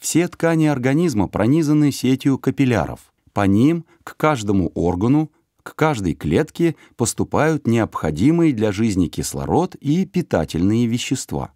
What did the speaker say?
Все ткани организма пронизаны сетью капилляров. По ним к каждому органу, к каждой клетке поступают необходимые для жизни кислород и питательные вещества.